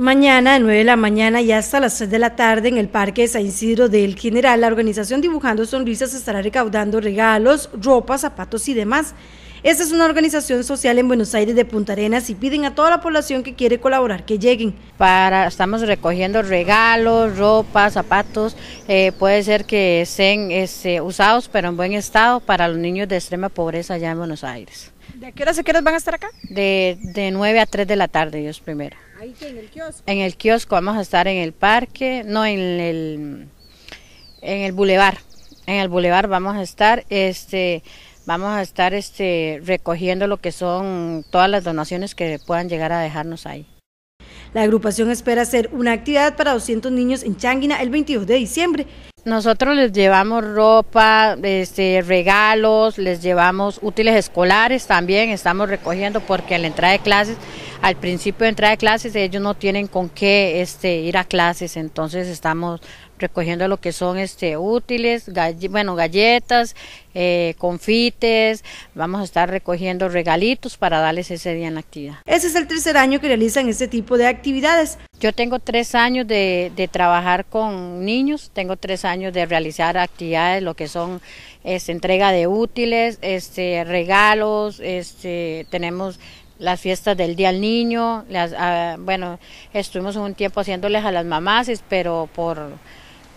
Mañana, de 9 de la mañana y hasta las 3 de la tarde, en el Parque de San Isidro del General, la organización Dibujando Sonrisas estará recaudando regalos, ropa, zapatos y demás esta es una organización social en Buenos Aires de Punta Arenas y piden a toda la población que quiere colaborar que lleguen. Para, estamos recogiendo regalos, ropa, zapatos, eh, puede ser que estén este, usados pero en buen estado para los niños de extrema pobreza allá en Buenos Aires. ¿De qué horas se qué van a estar acá? De, de 9 a 3 de la tarde, Dios primero. ¿Ahí en el kiosco? En el kiosco, vamos a estar en el parque, no, en el, en el bulevar. En el bulevar vamos a estar, este... Vamos a estar este, recogiendo lo que son todas las donaciones que puedan llegar a dejarnos ahí. La agrupación espera hacer una actividad para 200 niños en Changuina el 22 de diciembre. Nosotros les llevamos ropa, este, regalos, les llevamos útiles escolares también, estamos recogiendo porque a la entrada de clases al principio de entrada de clases ellos no tienen con qué este, ir a clases, entonces estamos recogiendo lo que son este útiles, bueno, galletas, eh, confites, vamos a estar recogiendo regalitos para darles ese día en la actividad. Ese es el tercer año que realizan este tipo de actividades. Yo tengo tres años de, trabajar con niños, tengo tres años de realizar actividades, lo que son este, entrega de útiles, este, regalos, este, tenemos las fiestas del Día al Niño, las, ah, bueno, estuvimos un tiempo haciéndoles a las mamás, pero por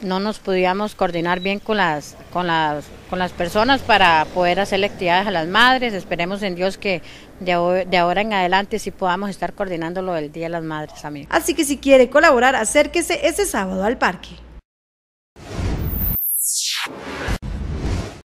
no nos podíamos coordinar bien con las, con las, con las personas para poder hacer actividades a las madres. Esperemos en Dios que de, ahora en adelante sí podamos estar coordinando lo del Día de las Madres también. Así que si quiere colaborar, acérquese ese sábado al parque.